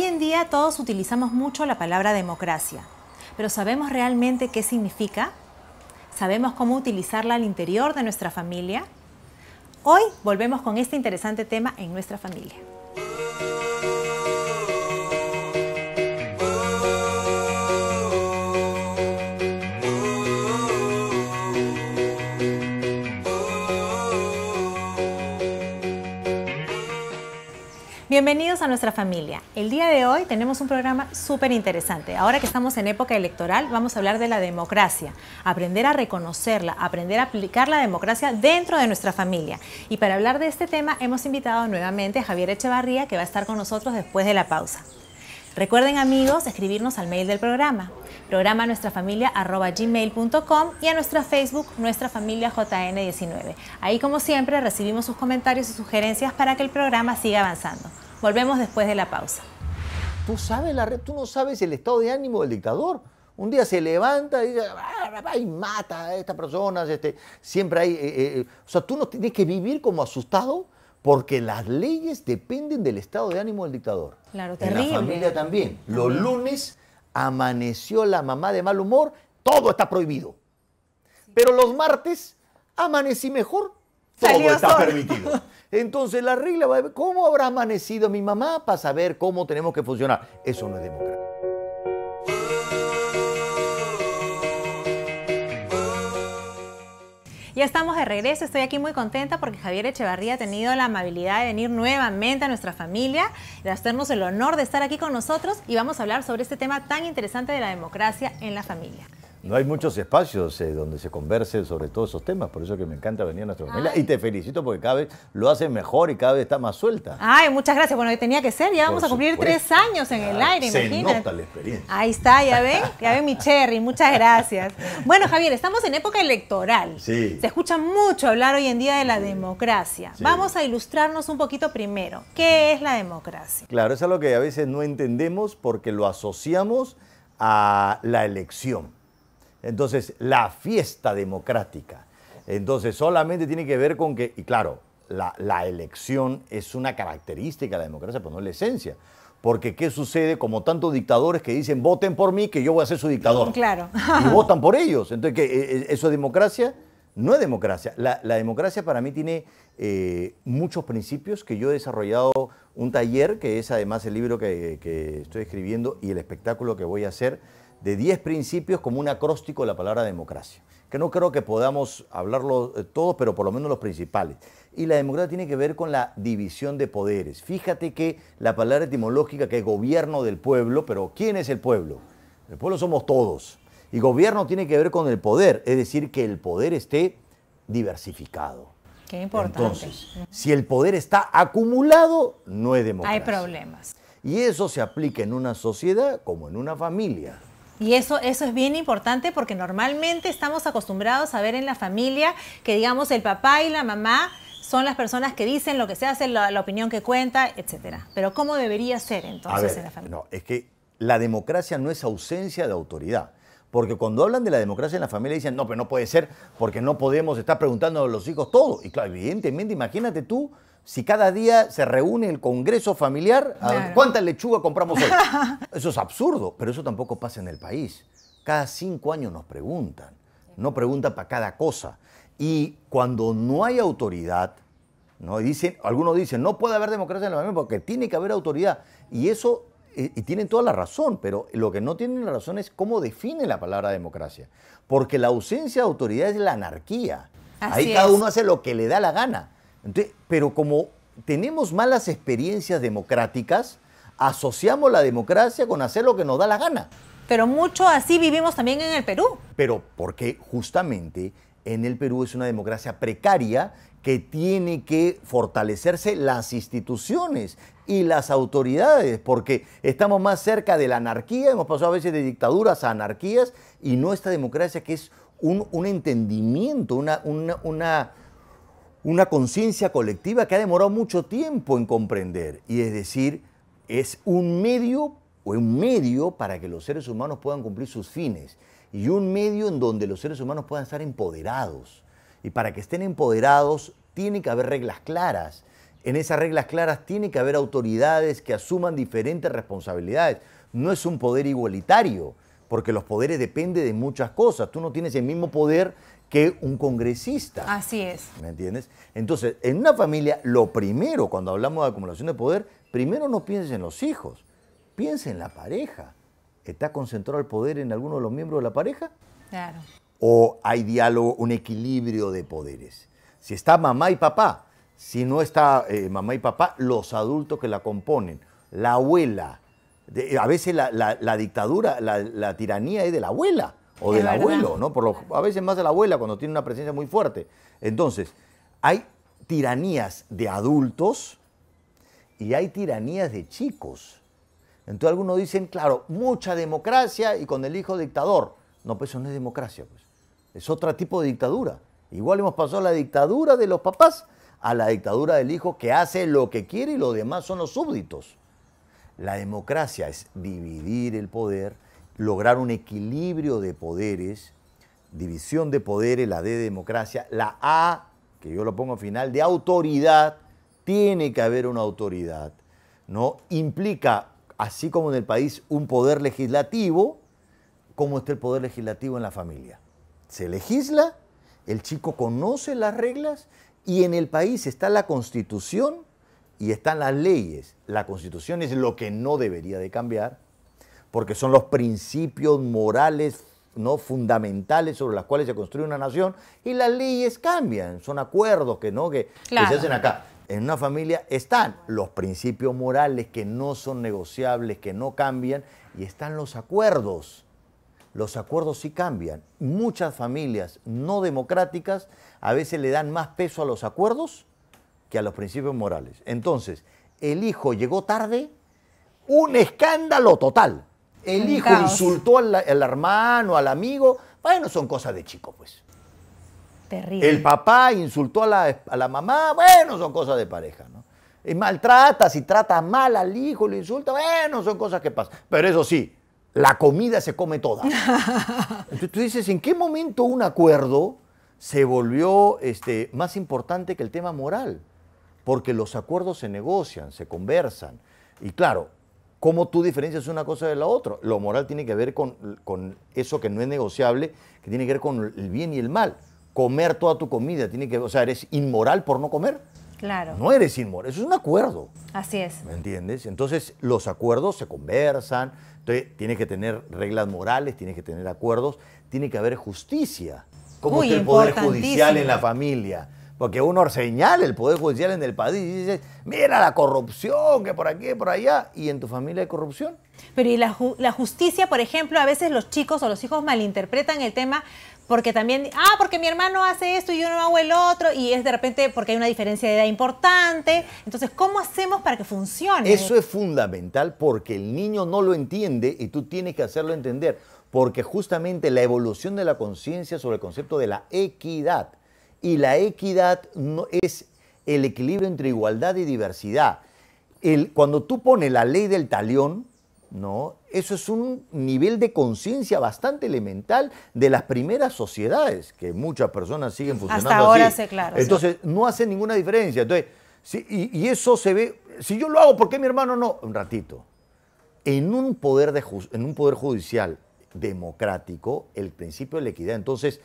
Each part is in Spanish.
Hoy en día todos utilizamos mucho la palabra democracia, pero ¿sabemos realmente qué significa? ¿Sabemos cómo utilizarla al interior de nuestra familia? Hoy volvemos con este interesante tema en nuestra familia. Bienvenidos a nuestra familia. El día de hoy tenemos un programa súper interesante. Ahora que estamos en época electoral, vamos a hablar de la democracia, aprender a reconocerla, aprender a aplicar la democracia dentro de nuestra familia. Y para hablar de este tema hemos invitado nuevamente a Javier Echevarría, que va a estar con nosotros después de la pausa. Recuerden amigos escribirnos al mail del programa, programa nuestra familia gmail.com y a nuestra Facebook Nuestra Familia JN19. Ahí como siempre recibimos sus comentarios y sugerencias para que el programa siga avanzando. Volvemos después de la pausa. Tú sabes la red, tú no sabes el estado de ánimo del dictador. Un día se levanta y, ah, mata a estas personas. Este, siempre hay. Eh, eh, eh". o sea, tú no tienes que vivir como asustado porque las leyes dependen del estado de ánimo del dictador. Claro, terrible. En la familia también. Los lunes amaneció la mamá de mal humor, todo está prohibido. Pero los martes amanecí mejor, todo está permitido. Entonces la regla va a ver ¿cómo habrá amanecido mi mamá para saber cómo tenemos que funcionar? Eso no es democracia. Ya estamos de regreso, estoy aquí muy contenta porque Javier Echevarría ha tenido la amabilidad de venir nuevamente a nuestra familia, de hacernos el honor de estar aquí con nosotros y vamos a hablar sobre este tema tan interesante de la democracia en la familia. No hay muchos espacios eh, donde se converse sobre todos esos temas, por eso que me encanta venir a nuestra familia. Y te felicito porque cada vez lo haces mejor y cada vez está más suelta. Ay, muchas gracias. Bueno, tenía que ser, ya vamos a cumplir tres años en el ah, aire, se Nota la experiencia. Ahí está, ya ven, ya ven mi cherry, muchas gracias. Bueno, Javier, estamos en época electoral. Sí. Se escucha mucho hablar hoy en día de la democracia. Vamos a ilustrarnos un poquito primero. ¿Qué es la democracia? Claro, es algo que a veces no entendemos porque lo asociamos a la elección. Entonces, la fiesta democrática. Entonces, solamente tiene que ver con que, y claro, la, elección es una característica de la democracia, pero no es la esencia. Porque ¿qué sucede? Como tantos dictadores que dicen, voten por mí, que yo voy a ser su dictador. Claro. Y votan por ellos. Entonces, e, e, ¿eso es democracia? No es democracia. La, democracia para mí tiene eh, muchos principios que yo he desarrollado un taller que es además el libro que, estoy escribiendo y el espectáculo que voy a hacer de 10 principios como un acróstico de la palabra democracia, que no creo que podamos hablarlo eh, todos, pero por lo menos los principales. Y la democracia tiene que ver con la división de poderes. Fíjate que la palabra etimológica que es gobierno del pueblo, pero ¿quién es el pueblo? El pueblo somos todos. Y gobierno tiene que ver con el poder, es decir, que el poder esté diversificado. Qué importante. Entonces, si el poder está acumulado, no es democracia. Hay problemas. Y eso se aplica en una sociedad como en una familia. Y eso, eso es bien importante porque normalmente estamos acostumbrados a ver en la familia que digamos el papá y la mamá son las personas que dicen lo que se hace, la, opinión que cuenta, etcétera. Pero ¿cómo debería ser entonces en la familia? No, es que la democracia no es ausencia de autoridad. Porque cuando hablan de la democracia en la familia dicen, no, pero no puede ser porque no podemos estar preguntando a los hijos todo. Y claro, evidentemente, imagínate tú si cada día se reúne el Congreso familiar, ¿cuántas lechugas compramos hoy? Eso es absurdo, pero eso tampoco pasa en el país. Cada cinco años nos preguntan, no preguntan para cada cosa. Y cuando no hay autoridad, ¿no? Dicen, algunos dicen, no puede haber democracia en la familia porque tiene que haber autoridad. Y eso y tienen toda la razón, pero lo que no tienen la razón es cómo define la palabra democracia. Porque la ausencia de autoridad es la anarquía. Ahí cada uno hace lo que le da la gana. pero como tenemos malas experiencias democráticas, asociamos la democracia con hacer lo que nos da la gana. Pero mucho así vivimos también en el Perú. Pero porque justamente en el Perú es una democracia precaria que tiene que fortalecerse las instituciones y las autoridades, porque estamos más cerca de la anarquía, hemos pasado a veces de dictaduras a anarquías, y no esta democracia que es un, entendimiento, una, una conciencia colectiva que ha demorado mucho tiempo en comprender, y es decir, es un medio o un medio para que los seres humanos puedan cumplir sus fines, y un medio en donde los seres humanos puedan estar empoderados y para que estén empoderados, tiene que haber reglas claras. En esas reglas claras tiene que haber autoridades que asuman diferentes responsabilidades. No es un poder igualitario, porque los poderes dependen de muchas cosas. Tú no tienes el mismo poder que un congresista. Así es. ¿Me entiendes? Entonces, en una familia, lo primero, cuando hablamos de acumulación de poder, primero no pienses en los hijos, piensa en la pareja. ¿Está concentrado el poder en alguno de los miembros de la pareja? Claro o hay diálogo, un equilibrio de poderes. Si está mamá y papá, si no está eh, mamá y papá, los adultos que la componen, la abuela. Eh, a veces la, dictadura, la, tiranía es de la abuela o del abuelo, ¿no? Por a veces más de la abuela cuando tiene una presencia muy fuerte. Entonces, hay tiranías de adultos y hay tiranías de chicos. Entonces algunos dicen, claro, mucha democracia y con el hijo dictador. No, pues eso no es democracia. Pues. Es otro tipo de dictadura. Igual hemos pasado la dictadura de los papás a la dictadura del hijo que hace lo que quiere y los demás son los súbditos. La democracia es dividir el poder, lograr un equilibrio de poderes, división de poderes, la D de democracia, la A, que yo lo pongo al final, de autoridad, tiene que haber una autoridad, ¿no? Implica, así como en el país, un poder legislativo, como está el poder legislativo en la familia se legisla, el chico conoce las reglas y en el país está la constitución y están las leyes. La constitución es lo que no debería de cambiar porque son los principios morales ¿no? fundamentales sobre las cuales se construye una nación y las leyes cambian, son acuerdos que, ¿no? que, se hacen acá. En una familia están los principios morales que no son negociables, que no cambian, y están los acuerdos los acuerdos sí cambian. Muchas familias no democráticas a veces le dan más peso a los acuerdos que a los principios morales. Entonces, el hijo llegó tarde, un escándalo total. El hijo insultó al, hermano, al amigo. Bueno, son cosas de chico, pues. Terrible. El papá insultó a la, a la mamá. Bueno, son cosas de pareja, ¿no? Y maltrata, si trata mal al hijo, lo insulta. Bueno, son cosas que pasan. Pero eso sí, la comida se come toda. Entonces tú dices, ¿en qué momento un acuerdo se volvió este, más importante que el tema moral? Porque los acuerdos se negocian, se conversan. Y claro, ¿cómo tú diferencias una cosa de la otra? Lo moral tiene que ver con, eso que no es negociable, que tiene que ver con el bien y el mal. Comer toda tu comida, tiene que, o sea, eres inmoral por no comer. Claro. No eres inmoral, eso es un acuerdo. Así es. ¿Me entiendes? Entonces los acuerdos se conversan, tienes que tener reglas morales, tienes que tener acuerdos, tiene que haber justicia. ¿Cómo está el Poder Judicial en la familia? Porque uno señala el Poder Judicial en el país y dice, mira la corrupción, que por aquí, por allá, y en tu familia hay corrupción. Pero y la, la, justicia, por ejemplo, a veces los chicos o los hijos malinterpretan el tema porque también, ah, porque mi hermano hace esto y yo no hago el otro, y es de repente porque hay una diferencia de edad importante. Entonces, ¿cómo hacemos para que funcione? Eso es fundamental porque el niño no lo entiende y tú tienes que hacerlo entender, porque justamente la evolución de la conciencia sobre el concepto de la equidad, y la equidad no es el equilibrio entre igualdad y diversidad. El, cuando tú pones la ley del talión, ¿no? Eso es un nivel de conciencia bastante elemental de las primeras sociedades, que muchas personas siguen funcionando Hasta ahora así. Entonces, no hace ninguna diferencia. Entonces, y, eso se ve, si yo lo hago, ¿por qué mi hermano no? Un ratito. En un poder, de, en un poder judicial democrático, el principio de la equidad, entonces,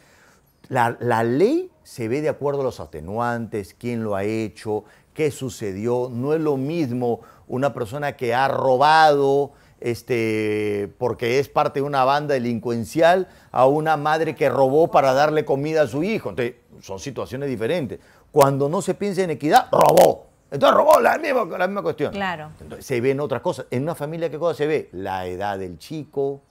la ley se ve de acuerdo a los atenuantes, quién lo ha hecho, qué sucedió, no es lo mismo una persona que ha robado, este, porque es parte de una banda delincuencial, a una madre que robó para darle comida a su hijo. Entonces, son situaciones diferentes. Cuando no se piensa en equidad, robó. Entonces robó la misma, la cuestión. Claro. Entonces, se ven otras cosas. En una familia, ¿qué cosa se ve? La edad del chico.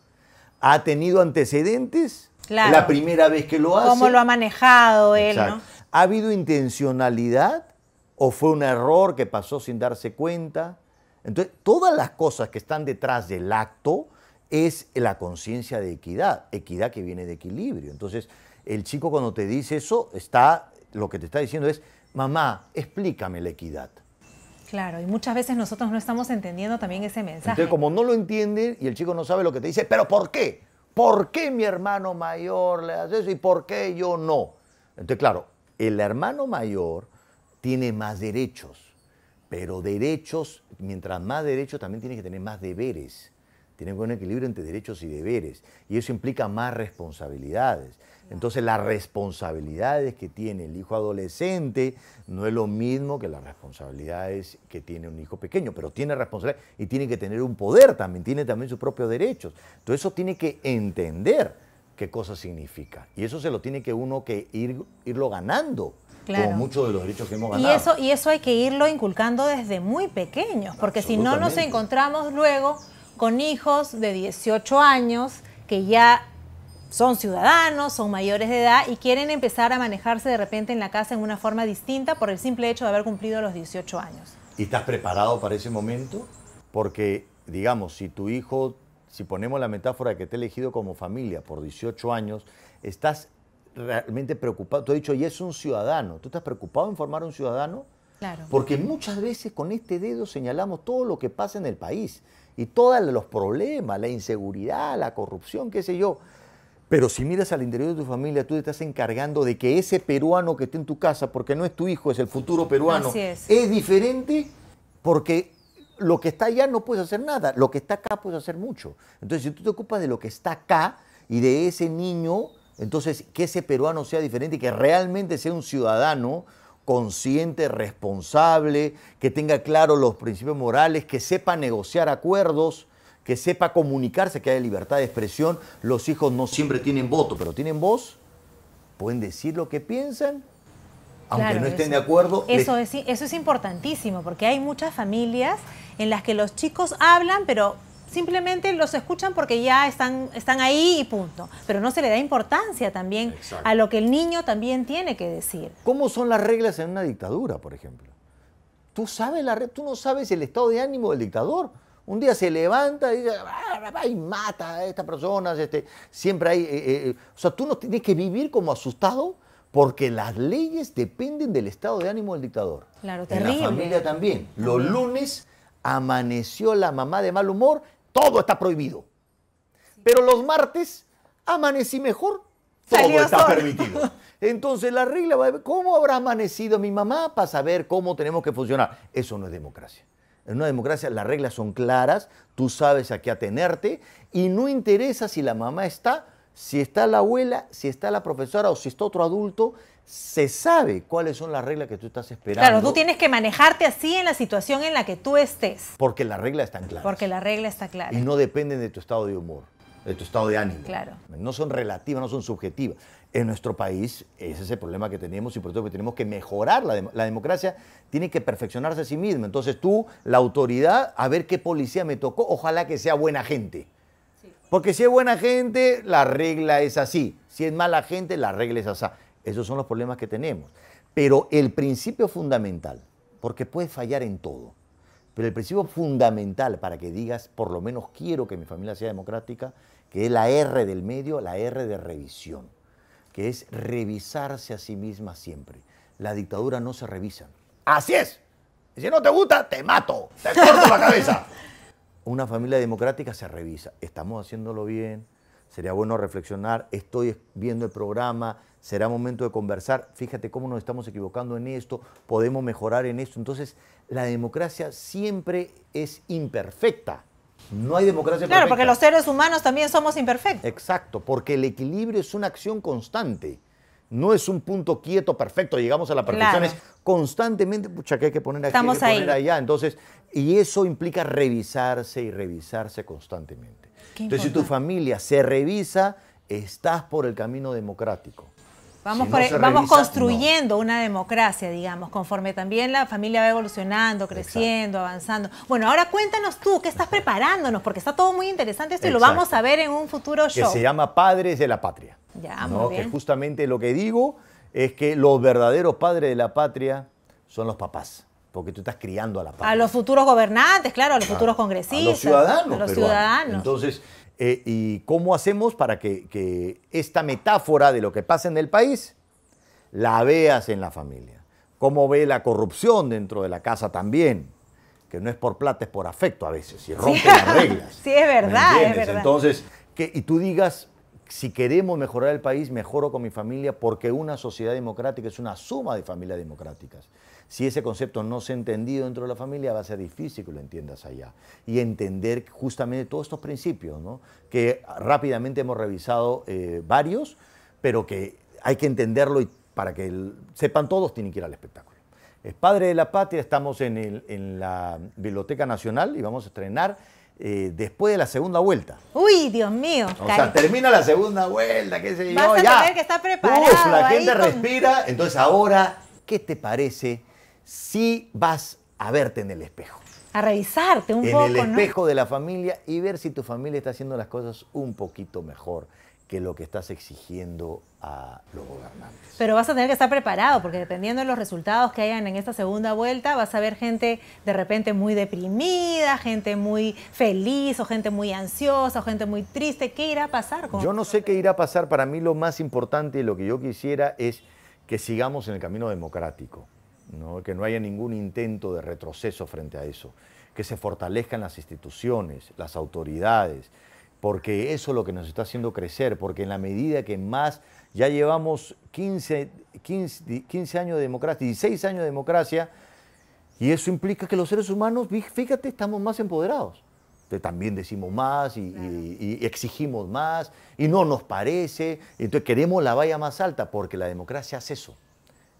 ¿Ha tenido antecedentes? Claro. La primera vez que lo hace. ¿Cómo lo ha manejado él? ¿Ha habido intencionalidad? ¿O fue un error que pasó sin darse cuenta? Entonces, todas las cosas que están detrás del acto es la conciencia de equidad, equidad que viene de equilibrio. Entonces, el chico cuando te dice eso, está, lo que te está diciendo es, mamá, explícame la equidad. Claro, y muchas veces nosotros no estamos entendiendo también ese mensaje. Entonces, como no lo entienden y el chico no sabe lo que te dice, pero ¿por qué? ¿Por qué mi hermano mayor le hace eso y por qué yo no? Entonces, claro, el hermano mayor tiene más derechos pero derechos, mientras más derechos, también tiene que tener más deberes. Tiene que un equilibrio entre derechos y deberes. Y eso implica más responsabilidades. Entonces las responsabilidades que tiene el hijo adolescente no es lo mismo que las responsabilidades que tiene un hijo pequeño, pero tiene responsabilidades y tiene que tener un poder también, tiene también sus propios derechos. Todo eso tiene que entender qué cosa significa. Y eso se lo tiene que uno que ir, irlo ganando. Claro. Como muchos de los derechos que hemos ganado. Y eso, y eso hay que irlo inculcando desde muy pequeños, porque si no nos encontramos luego con hijos de 18 años que ya son ciudadanos, son mayores de edad y quieren empezar a manejarse de repente en la casa en una forma distinta por el simple hecho de haber cumplido los 18 años. ¿Y estás preparado para ese momento? Porque, digamos, si tu hijo si ponemos la metáfora que te he elegido como familia por 18 años, estás realmente preocupado. Tú has dicho, y es un ciudadano. ¿Tú estás preocupado en formar un ciudadano? Claro. Porque muchas veces con este dedo señalamos todo lo que pasa en el país y todos los problemas, la inseguridad, la corrupción, qué sé yo. Pero si miras al interior de tu familia, tú te estás encargando de que ese peruano que esté en tu casa, porque no es tu hijo, es el futuro peruano, es diferente porque lo que está allá no puedes hacer nada, lo que está acá puedes hacer mucho. Entonces, si tú te ocupas de lo que está acá y de ese niño, entonces que ese peruano sea diferente, y que realmente sea un ciudadano consciente, responsable, que tenga claro los principios morales, que sepa negociar acuerdos, que sepa comunicarse, que haya libertad de expresión. Los hijos no siempre tienen voto, pero tienen voz, pueden decir lo que piensan aunque no estén de acuerdo. Eso, es, eso es importantísimo, porque hay muchas familias en las que los chicos hablan, pero simplemente los escuchan porque ya están, ahí y punto. Pero no se le da importancia también a lo que el niño también tiene que decir. ¿Cómo son las reglas en una dictadura, por ejemplo? Tú, sabes la, tú no sabes el estado de ánimo del dictador. Un día se levanta y, dice, ah, mata a estas personas. Este, siempre hay... Eh, eh, eh, o sea, tú no tienes que vivir como asustado porque las leyes dependen del estado de ánimo del dictador. Claro, en la familia también. Los lunes amaneció la mamá de mal humor, todo está prohibido. Pero los martes amanecí mejor, todo está permitido. Entonces la regla va a ver cómo habrá amanecido mi mamá para saber cómo tenemos que funcionar. Eso no es democracia. En una democracia las reglas son claras, tú sabes a qué atenerte y no interesa si la mamá está si está la abuela, si está la profesora o si está otro adulto, se sabe cuáles son las reglas que tú estás esperando. Claro, tú tienes que manejarte así en la situación en la que tú estés. Porque la regla está clara. Porque la regla está clara. Y no dependen de tu estado de humor, de tu estado de ánimo. Claro. No son relativas, no son subjetivas. En nuestro país ese es el problema que tenemos y por eso que tenemos que mejorar. La, la democracia tiene que perfeccionarse a sí misma. Entonces tú, la autoridad, a ver qué policía me tocó, ojalá que sea buena gente. Porque si es buena gente, la regla es así. Si es mala gente, la regla es así. Esos son los problemas que tenemos. Pero el principio fundamental, porque puedes fallar en todo, pero el principio fundamental para que digas, por lo menos quiero que mi familia sea democrática, que es la R del medio, la R de revisión, que es revisarse a sí misma siempre. La dictadura no se revisa. Así es. Si no te gusta, te mato, te corto la cabeza. una familia democrática se revisa. ¿Estamos haciéndolo bien? Sería bueno reflexionar. Estoy viendo el programa. Será momento de conversar. Fíjate cómo nos estamos equivocando en esto. Podemos mejorar en esto. Entonces, la democracia siempre es imperfecta. No hay democracia claro, perfecta. Claro, porque los seres humanos también somos imperfectos. Exacto, porque el equilibrio es una acción constante no es un punto quieto perfecto, llegamos a la perfección, es constantemente, pucha, que hay que poner aquí, Estamos hay que poner allá. Entonces, y eso implica revisarse y revisarse constantemente. Entonces, si tu familia se revisa, estás por el camino democrático. Vamos, construyendo una democracia, digamos, conforme también la familia va evolucionando, creciendo, avanzando. Bueno, ahora cuéntanos tú, ¿qué estás preparándonos? Porque está todo muy interesante esto y lo vamos a ver en un futuro show. Que se llama Padres de la Patria. ¿no? Que justamente lo que digo es que los verdaderos padres de la patria son los papás. Porque tú estás criando a la patria. A los futuros gobernantes, claro, a los futuros congresistas. A los ciudadanos. A los ciudadanos. Entonces, eh, ¿y cómo hacemos para que, esta metáfora de lo que pasa en el país la veas en la familia? ¿Cómo ve la corrupción dentro de la casa también? que no es por plata, es por afecto a veces, y rompe las reglas. Sí, es verdad, Entonces, y tú digas, si queremos mejorar el país, mejoro con mi familia porque una sociedad democrática es una suma de familias democráticas. Si ese concepto no se ha entendido dentro de la familia, va a ser difícil que lo entiendas allá. Y entender justamente todos estos principios, que rápidamente hemos revisado eh, varios, pero que hay que entenderlo y para que sepan todos, tienen que ir al espectáculo. Es Padre de la Patria, estamos en, el, en la Biblioteca Nacional y vamos a estrenar eh, después de la segunda vuelta. Uy, Dios mío. O sea, termina la segunda vuelta, qué sé yo, a ya. que estar preparado. la gente respira. Entonces ahora, ¿qué te parece si vas a verte en el espejo? A revisarte un poco. En el espejo de la familia y ver si tu familia está haciendo las cosas un poquito mejor que lo que estás exigiendo a los gobernantes. Pero vas a tener que estar preparado, porque dependiendo de los resultados que hayan en esta segunda vuelta, vas a ver gente de repente muy deprimida, gente muy feliz, o gente muy ansiosa, o gente muy triste. ¿Qué irá a pasar? Con... Yo no sé qué irá a pasar. Para mí lo más importante y lo que yo quisiera es que sigamos en el camino democrático, que no haya ningún intento de retroceso frente a eso, que se fortalezcan las instituciones, las autoridades, porque eso es lo que nos está haciendo crecer, porque en la medida que más, ya llevamos 15, 15, años de democracia, 16 años de democracia, y eso implica que los seres humanos, fíjate, estamos más empoderados. también decimos más y, exigimos más y no nos parece. Entonces queremos la valla más alta porque la democracia hace eso,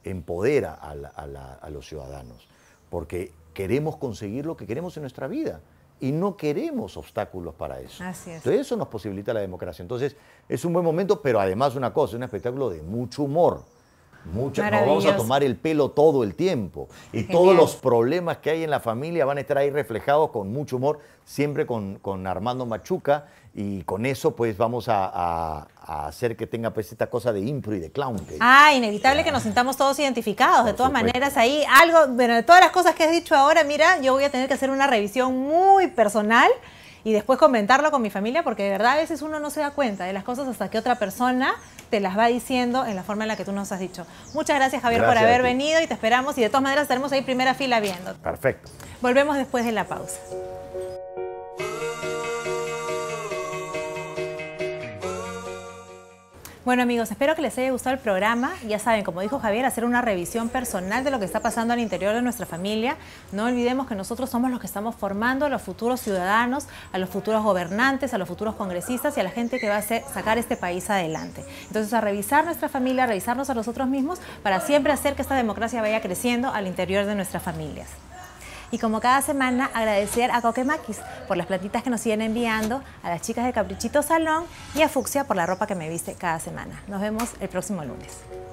empodera a los ciudadanos, porque queremos conseguir lo que queremos en nuestra vida y no queremos obstáculos para eso. Entonces eso nos posibilita la democracia. Entonces es un buen momento, pero además una cosa, un espectáculo de mucho humor nos vamos a tomar el pelo todo el tiempo. Y todos los problemas que hay en la familia van a estar ahí reflejados con mucho humor, siempre con, Armando Machuca. Y con eso, pues vamos a, hacer que tenga pues esta cosa de impro y de clown. ah, inevitable que nos sintamos todos identificados. de todas maneras, ahí algo, bueno, de todas las cosas que has dicho ahora, mira, yo voy a tener que hacer una revisión muy personal y después comentarlo con mi familia, porque de verdad a veces uno no se da cuenta de las cosas hasta que otra persona te las va diciendo en la forma en la que tú nos has dicho. Muchas gracias, Javier, por haber venido y te esperamos. Y de todas maneras, estaremos ahí primera fila viendo. Perfecto. Volvemos después de la pausa. Bueno amigos, espero que les haya gustado el programa. Ya saben, como dijo Javier, hacer una revisión personal de lo que está pasando al interior de nuestra familia. No olvidemos que nosotros somos los que estamos formando a los futuros ciudadanos, a los futuros gobernantes, a los futuros congresistas y a la gente que va a sacar este país adelante. Entonces, a revisar nuestra familia, a revisarnos a nosotros mismos para siempre hacer que esta democracia vaya creciendo al interior de nuestras familias. Y como cada semana, agradecer a Coquemaquis por las plantitas que nos siguen enviando, a las chicas de Caprichito Salón y a Fuxia por la ropa que me viste cada semana. Nos vemos el próximo lunes.